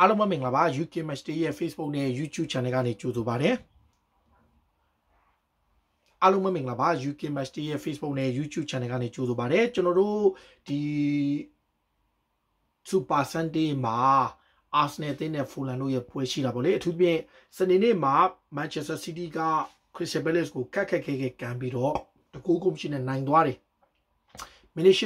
အားလုံးပဲမင်္ဂလာပါ UK Match Day ရဲ့ Facebook နဲ့ YouTube Channel ကနေကြိုဆိုပါရစေ။အားလုံးပဲမင်္ဂလာပါ UK Match Day ရဲ့ Facebook နဲ့ YouTube Channel ကနေကြိုဆိုပါရစေ။ကျွန်တော်တို့ဒီ Super Sunday မှာ Arsenal တင်းနဲ့ Fulham တို့ရဲ့ပွဲရှိတာပေါ့လေ။အထူးဖြင့်စနေနေ့မှာ Manchester City က Crystal Palace ကိုကတ်ခတ်ခဲခဲကန်ပြီးတော့တကူးကုန်းရှိနေနိုင်သွားတယ်။မိနစ်80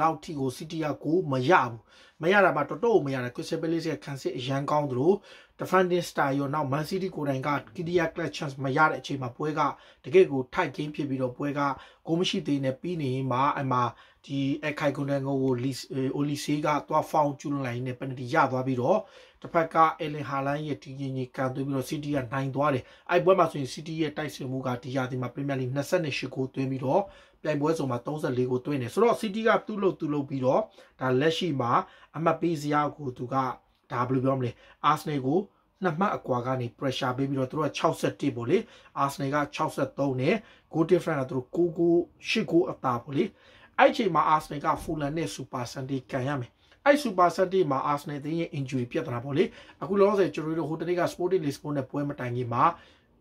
လောက်ထိကို CTR ကိုမရဘူးမရတာမှတော်တော်မရတာ Crystal Palace ရဲ့ခံစစ်အရန်ကောင်းသလို defending style ရောနောက် Man City ကိုယ်တိုင်က clear clutch chance မရတဲ့အချိန်မှာပွဲကတကယ့်ကိုထိုက်ချင်းဖြစ်ပြီးတော့ပွဲကကိုမရှိသေးနဲ့ပြီးနေရင်မှအမှဒီအခိုင်ကွန်တန်ကို Olise ကသွားဖောင်းကျူးလွန်လိုက်နဲ့ penalty ရသွားပြီးတော့တစ်ဖက်က Erling Haaland ရဲ့တီးရင်ကြီးကန်သွင်းပြီးတော့ City ကနိုင်သွားတယ်အဲ့ပွဲမှာဆိုရင် City ရဲ့တိုက်စစ်မှုကဒီရာသီမှာ Premier League 28ဂိုးသွင်းပြီးတော့ပြိုင်ပွဲစုံမှာ34ကိုသွင်းတယ်ဆိုတော့ City ကသူ့လို့သူ့လို့ပြီးတော့ဒါလက်ရှိမှာအမှတ်ပေးစရာကိုသူကဒါဘယ်လိုပြောမလဲ Arsenal ကိုနှစ်မှတ်အကွာကနေ pressure ပေးပြီးတော့သူတို့က61ပေါ့လေ Arsenal က63နဲ့ goal difference ကသူတို့9 goal 10 goal အသာပေါ့လေအဲ့ချိန်မှာ Arsenal က Fulham နဲ့ Super Sunday ကန်ရမယ်အဲ့ Super Sunday မှာ Arsenal သင်းရဲ့ injury ပြဿနာပေါ့လေအခုလောဆယ်ကျွန်တော်တို့ဟိုတနေ့က Sporting Lisbon နဲ့ပွဲမတိုင်ခင်မှာ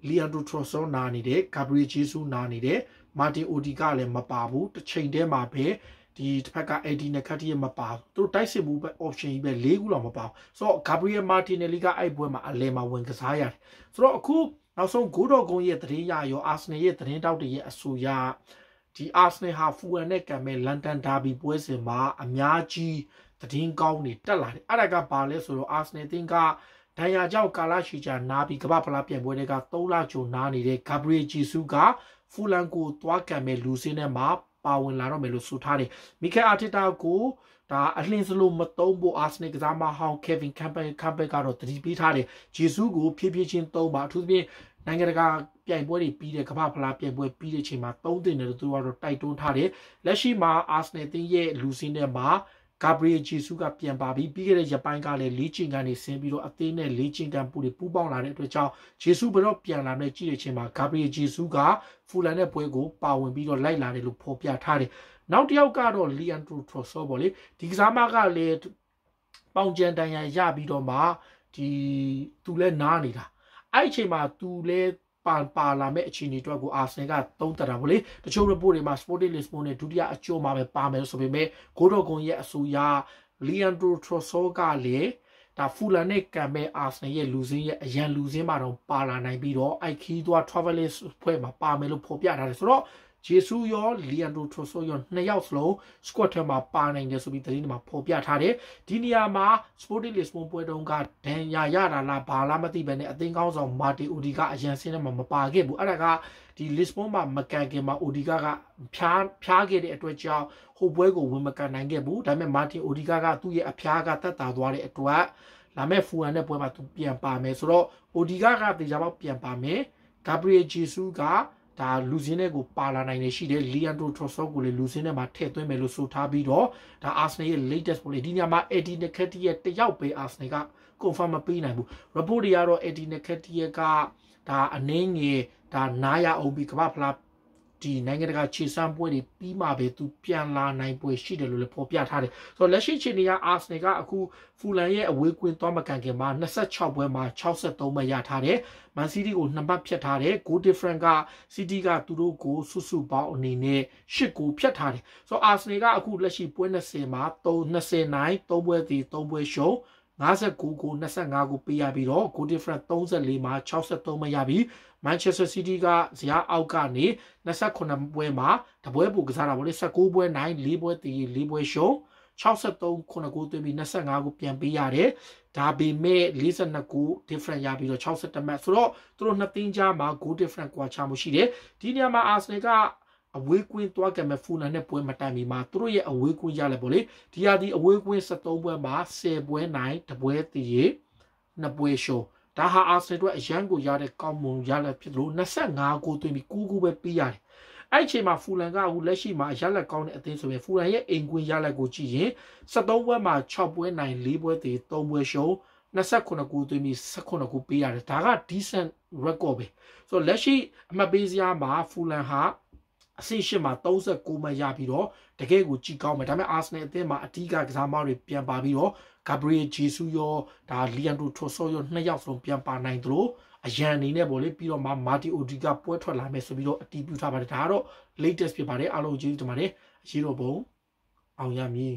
Leandro Trossard နာနေတယ် Gabriel Jesus နာနေတယ်မာတင်အိုဒီကလည်းမပါဘူးတစ်ချိန်တည်းမှာပဲဒီတစ်ဖက်က AD နဲ့ Catti ရမပါဘူးသူတို့တိုက်စစ်မှုပဲ option ကြီးပဲ၄ခုလောက်မပါဘူးဆိုတော့ Gabriel Martinelli ကအဲ့ပွဲမှာအလဲမှာဝင်ကစားရတယ်ဆိုတော့အခုနောက်ဆုံးဂိုးတော်ဂုံရဲ့သတင်းရရော Arsenal ရဲ့သတင်းတောက်တွေရဲ့အဆိုအရဒီ Arsenal ဟာ Fulham နဲ့ကံမဲ့ London Derby ပွဲစဉ်မှာအများကြီးသတင်းကောင်းတွေတက်လာတယ်အဲ့ဒါကဘာလဲဆိုတော့ Arsenal တင်းကဒဏ်ရာကြောင့်ကာလာရှိချာနာပြီးကမ္ဘာဖလားပြိုင်ပွဲတွေက3လကျော်နာနေတဲ့ Gabriel Jesus ကဖူလန်ကိုသွားကံမဲ့လူစင်းထဲမှာပါဝင်လာတော့မယ်လို့ဆိုထားတယ်မီကယ်အာတီတာကိုဒါအလှင်စလို့မသုံးဖို့အာစနစ်ကစားမဟောင်းကေဗင်ကမ်ပယ်ကမ်ပယ်ကတော့တတိပေးထားတယ်ဂျေဆုကိုဖြည်းဖြည်းချင်းသုံးပါအထူးသဖြင့်နိုင်ငံတကာပြိုင်ပွဲတွေပြီးတဲ့ကမ္ဘာဖလားပြိုင်ပွဲပြီးတဲ့အချိန်မှာသုံးတင်တယ်လို့သူကတော့တိုက်တွန်းထားတယ်လက်ရှိမှာအာစနယ်တင်းရဲ့လူစင်းထဲမှာဂါဘရီယယ်ဂျေဆုကပြန်ပါပြီးပြီးခဲ့တဲ့ရက်ပိုင်းကလည်းလေးချင်ကန်နေဆင်းပြီးတော့အသေးနဲ့လေးချင်ကန်ပူတွေပူးပေါင်းလာတဲ့အတွက်ကြောင့်ဂျေဆုဘယ်တော့ပြန်လာမလဲကြည့်တဲ့အချိန်မှာဂါဘရီယယ်ဂျေဆုကဖူလန်ရဲ့ပွဲကိုပါဝင်ပြီးတော့လိုက်လာတယ်လို့ဖော်ပြထားတယ်နောက်တစ်ယောက်ကတော့လီယန်ဒရိုထရော့ဆော့ပေါ့လေဒီကစားမကလည်းပေါင်ကျန်တန်ရရပြီးတော့မှဒီသူလဲနားနေတာအဲ့အချိန်မှာသူလဲပါပါလာမဲ့အခြေအနေအတွက်ကိုအာဆင်ကသုံးတတာဗောလေတချို့ report တွေမှာ Sporting Lisbon နဲ့ဒုတိယအကျော်မှာပဲပါမယ်ဆိုပေမဲ့ဂိုဒေါဂွန်ရဲ့အဆိုအရ Leandro Trossard ကလည်းဒါဖူလာနဲ့ကံမဲ့အာဆင်ရဲ့လူစင်းရဲ့အရန်လူစင်းမှာတော့ပါလာနိုင်ပြီးတော့အိုက်ခီးသွား Travelers ဖွဲ့မှာပါမယ်လို့ဖော်ပြထားတယ်ဆိုတော့ဂျေဆူးရောလီယန်ဒိုထရိုဆိုရောနှစ်ယောက်စလုံး squad ထဲမှာပါနိုင်တယ်ဆိုပြီးသတင်းတွေမှာဖော်ပြထားတယ်ဒီနေရာမှာ Sporting Lisbon ပွဲတုန်းကဒန်ယာရတာလားဘာလားမသိဘဲနဲ့အသင်းကောင်းဆောင်မာတီအိုဒီကအရန်စင်းထဲမှာမပါခဲ့ဘူးအဲ့ဒါကဒီ Lisbon မှာမကန်ခင်မှာအိုဒီကကဖျားဖျားခဲ့တဲ့အတွက်ကြောင့်ဟိုပွဲကိုဝင်မကန်နိုင်ခဲ့ဘူးဒါပေမဲ့မာတင်အိုဒီကကသူ့ရဲ့အဖျားကတတ်တာသွားတဲ့အတွက်လာမဲ့ဖူဟန်နဲ့ပွဲမှာသူပြန်ပါမယ်ဆိုတော့အိုဒီကကတေချာပေါက်ပြန်ပါမယ်ဂါဘရီယယ်ဂျေဆူးကဒါလူစင်းတဲ့ကိုပါလာနိုင်နေရှိတယ်လီယန်တိုထရော့ဆော့ကိုလည်းလူစင်းတဲ့မှာထည့်သွင်းမယ်လို့ဆိုထားပြီးတော့ဒါအာဆနယ်ရဲ့ latest ပေါ့လေဒီညမှာ Eddie Nketiah ရဲ့တယောက်ပဲအာဆနယ်က confirm မပေးနိုင်ဘူး report တွေကတော့ Eddie Nketiah ကဒါအနည်းငယ်ဒါနားရအောင်ပြီးကမ္ဘာဖလားဒီနိုင်ငံတကာခြေစမ်းပွဲတွေပြီးမှပဲသူပြန်လာနိုင်ပွဲရှိတယ်လို့လည်းဖော်ပြထားတယ်ဆိုတော့လက်ရှိချိန်ကအာဆနယ်ကအခုဖူလန်ရဲ့အဝေးကွင်းသွားမကန်ခင်မှာ26ပွဲမှာ63ပဲရထားတယ်မန်စီးတီးကိုနှစ်မှတ်ဖြတ်ထားတယ်ဂိုးဒီဖရန့်ကစီးတီးကသူတို့ကိုစုစုပေါင်းအနေနဲ့10ကိုဖြတ်ထားတယ်ဆိုတော့အာဆနယ်ကအခုလက်ရှိပွဲ20မှာ3 29 3ပွဲသေး3ပွဲရှုံး59ကို25ကိုပေးရပြီးတော့ goal difference 34မှာ63မရပြီး Manchester City ကဇယားအောက်ကနေ28ပွဲမှာတပွဲပိုကစားတာပေါ့လေ19ပွဲနိုင်4ပွဲတည်4ပွဲရှုံး63ခုနှစ်ကိုသွင်းပြီး25ကိုပြန်ပေးရတယ်။ဒါပေမဲ့52ခု different ရပြီးတော့61မှတ်ဆိုတော့သူတို့နှစ်သင်းကြားမှာ goal different ကွာခြားမှုရှိတယ်။ဒီနေရာမှာ Arsenal ကအဝေးကွင်းသွားကင်မဲ့ဖူနာနဲ့ပွဲမတိုင်မီမှာသူတို့ရဲ့အဝေးကွင်းရလဲပေါ့လေဒီဟာဒီအဝေးကွင်း73ပွဲမှာ10ပွဲနိုင်တပွဲတရေနှစ်ပွဲရှုံးဒါဟာအာဆင်တို့အရန်ကိုရတဲ့ကောင်းမွန်ရလက်ဖြစ်လို့25ကိုသွင်းပြီး9ကိုပဲပေးရတယ်အဲ့ချိန်မှာဖူလန်ကအခုလက်ရှိမှာရလက်ကောင်းတဲ့အသင်းဆိုရင်ဖူလန်ရဲ့အိမ်ကွင်းရလက်ကိုကြည့်ရင်73ပွဲမှာ6ပွဲနိုင်4ပွဲသေး3ပွဲရှုံး29ကိုသွင်းပြီး19ကိုပေးရတယ်ဒါက decent record ပဲဆိုတော့လက်ရှိအမှတ်ပေးစရာမှာဖူလန်ဟာအဆင့်ရှစ်မှာ36မှတ်ရပြီးတော့တကယ့်ကိုကြည်ကောင်းမယ်ဒါပေမဲ့အာဆင်နယ်အသင်းမှာအတီးကကစားမတွေပြန်ပါပြီးတော့ဂါဘရီယယ်ဂျေဆုရောဒါလီယန်တိုထိုဆောရောနှစ်ယောက်ဆုံးပြန်ပါနိုင်သလိုအရန်အနေနဲ့ပေါ့လေပြီးတော့မှမာတီအိုဒီကပွဲထွက်လာမယ်ဆိုပြီးတော့အတီးပြုထားပါတယ်ဒါကတော့ latest ဖြစ်ပါတယ်အားလုံးကြည့်ကြပါမယ်အရေးတော်ပုံအောင်ရမည်